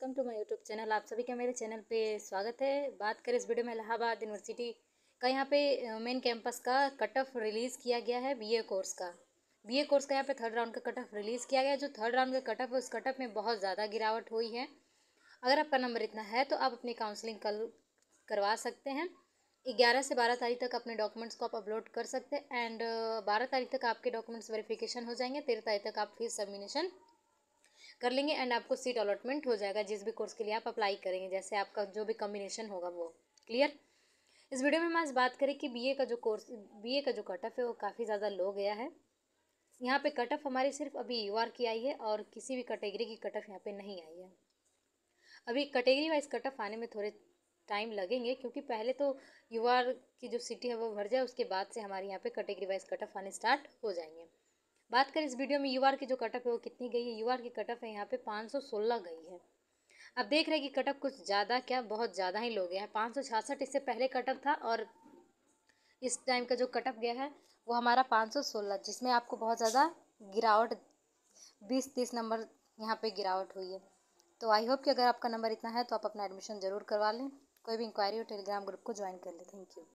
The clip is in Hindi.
welcome to my YouTube channel आप सभी का मेरे चैनल पे स्वागत है बात करें इस वीडियो में इलाहाबाद यूनिवर्सिटी का यहाँ पे मेन कैंपस का कट ऑफ रिलीज़ किया गया है बीए कोर्स का बीए कोर्स का यहाँ पे थर्ड राउंड का कट ऑफ रिलीज़ किया गया जो थर्ड राउंड का कट ऑफ है उस कट ऑफ में बहुत ज़्यादा गिरावट हुई है अगर आपका नंबर इतना है तो आप अपनी काउंसलिंग कल करवा सकते हैं ग्यारह से बारह तारीख तक अपने डॉक्यूमेंट्स को आप अपलोड कर सकते हैं एंड बारह तारीख तक आपके डॉक्यूमेंट्स वेरिफिकेशन हो जाएंगे तेरह तारीख तक आप फीस सबमिनेशन कर लेंगे एंड आपको सीट अलॉटमेंट हो जाएगा जिस भी कोर्स के लिए आप अप्लाई करेंगे जैसे आपका जो भी कम्बिनेशन होगा वो क्लियर इस वीडियो में हम आज बात करें कि बीए का जो कोर्स बीए का जो कट ऑफ है वो काफ़ी ज़्यादा लो गया है यहाँ पे कट ऑफ हमारी सिर्फ अभी यू की आई है और किसी भी कैटेगरी की कट ऑफ यहाँ पे नहीं आई है अभी कैटेगरी वाइज कट ऑफ आने में थोड़े टाइम लगेंगे क्योंकि पहले तो यू की जो सिटी है वो भर जाए उसके बाद से हमारे यहाँ पे कैटेगरी वाइज कट ऑफ आने स्टार्ट हो जाएंगे बात करें इस वीडियो में यूआर की जो कटअप है वो कितनी गई है यूआर की कटअप है यहाँ पे पाँच सौ सोलह गई है अब देख रहे हैं कि कटअप कुछ ज़्यादा क्या बहुत ज़्यादा ही लोग हैं पाँच सौ छियासठ इससे पहले कटअप था और इस टाइम का जो कटअप गया है वो हमारा पाँच सौ सोलह जिसमें आपको बहुत ज़्यादा गिरावट बीस तीस नंबर यहाँ पर गिरावट हुई है तो आई होप कि अगर आपका नंबर इतना है तो आप अपना एडमिशन ज़रूर करवा लें कोई भी इंक्वायरी हो टेलीग्राम ग्रुप को ज्वाइन कर लें थैंक यू